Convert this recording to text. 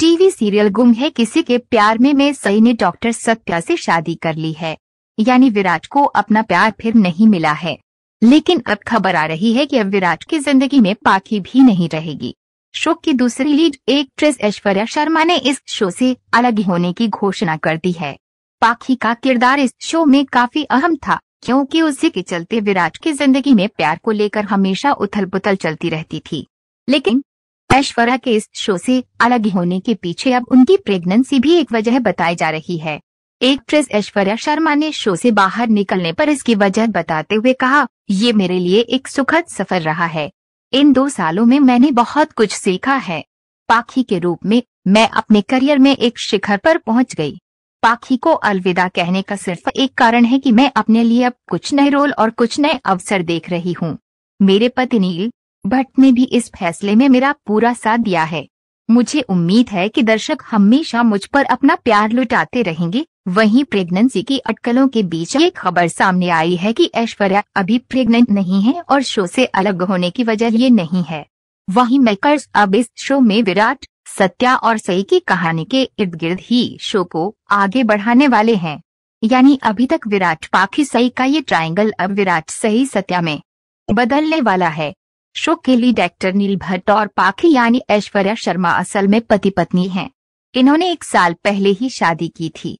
TV serial गुम है किसी के प्यार में मैं सई ने डॉक्टर सत्या से शादी कर ली है यानी विराट को अपना प्यार फिर नहीं मिला है लेकिन अब खबर आ रही है कि अब विराट की जिंदगी में पाखी भी नहीं रहेगी शो की दूसरी लीड एक्ट्रेस ऐश्वर्या शर्मा ने इस शो से अलग होने की घोषणा कर दी है पाखी का किरदार इस शो में काफी अहम था क्योंकि उसी के चलते विराट की जिंदगी में प्यार को लेकर हमेशा उथल पुथल चलती रहती थी लेकिन ऐश्वर्या के इस शो से अलग होने के पीछे अब उनकी प्रेगनेंसी भी एक वजह बताई जा रही है एक प्रेस ऐश्वर्या शर्मा ने शो से बाहर निकलने पर इसकी वजह बताते हुए कहा ये मेरे लिए एक सुखद सफर रहा है इन दो सालों में मैंने बहुत कुछ सीखा है पाखी के रूप में मैं अपने करियर में एक शिखर पर पहुंच गई पाखी को अलविदा कहने का सिर्फ एक कारण है कि मैं अपने लिए अब कुछ नए रोल और कुछ नए अवसर देख रही हूँ मेरे पति नील भट्ट ने भी इस फैसले में मेरा पूरा साथ दिया है मुझे उम्मीद है कि दर्शक हमेशा मुझ पर अपना प्यार लुटाते रहेंगे वहीं प्रेगनेंसी की अटकलों के बीच एक खबर सामने आई है कि ऐश्वर्या अभी प्रेग्नेंट नहीं है और शो से अलग होने की वजह ये नहीं है वहीं मेकर्स अब इस शो में विराट सत्या और सई की कहानी के इर्द गिर्द ही शो को आगे बढ़ाने वाले हैं यानी अभी तक विराट पाखी सई का ये ट्रायंगल अब विराट सही सत्या में बदलने वाला है शो के लीड एक्टर नील भट्ट और पाखी यानी ऐश्वर्या शर्मा असल में पति पत्नी हैं इन्होंने एक साल पहले ही शादी की थी